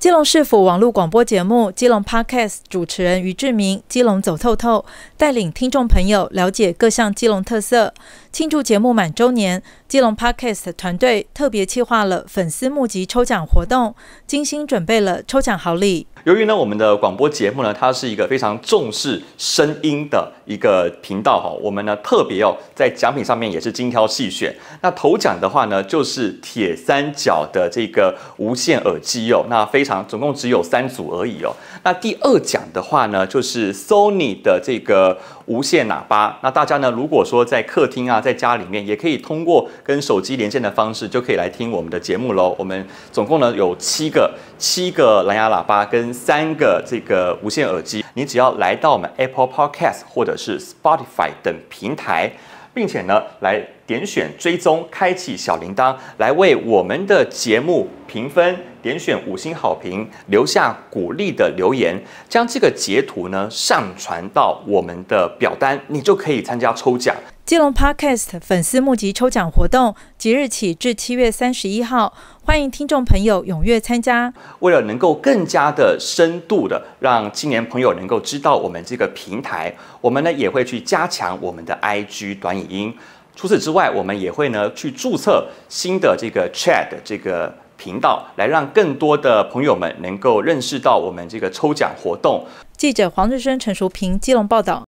基隆市府网络广播节目《基隆 Podcast》主持人于志明，基隆走透透带领听众朋友了解各项基隆特色。庆祝节目满周年，《基隆 Podcast》团队特别策划了粉丝募集抽奖活动，精心准备了抽奖好礼。由于呢，我们的广播节目呢，它是一个非常重视声音的一个频道哈，我们呢特别要在奖品上面也是精挑细选。那头奖的话呢，就是铁三角的这个无线耳机哦，那非常，总共只有三组而已哦。那第二奖的话呢，就是 Sony 的这个无线喇叭。那大家呢，如果说在客厅啊，在家里面，也可以通过跟手机连线的方式，就可以来听我们的节目喽。我们总共呢有七个，七个蓝牙喇叭跟。三个这个无线耳机，你只要来到我们 Apple Podcast 或者是 Spotify 等平台，并且呢来点选追踪、开启小铃铛，来为我们的节目评分、点选五星好评、留下鼓励的留言，将这个截图呢上传到我们的表单，你就可以参加抽奖。基隆 Podcast 粉丝募集抽奖活动即日起至七月三十一号，欢迎听众朋友踊跃参加。为了能够更加的深度的让青年朋友能够知道我们这个平台，我们呢也会去加强我们的 IG 短语音。除此之外，我们也会呢去注册新的这个 Chat 这个频道，来让更多的朋友们能够认识到我们这个抽奖活动。记者黄志生、陈淑平，基隆报道。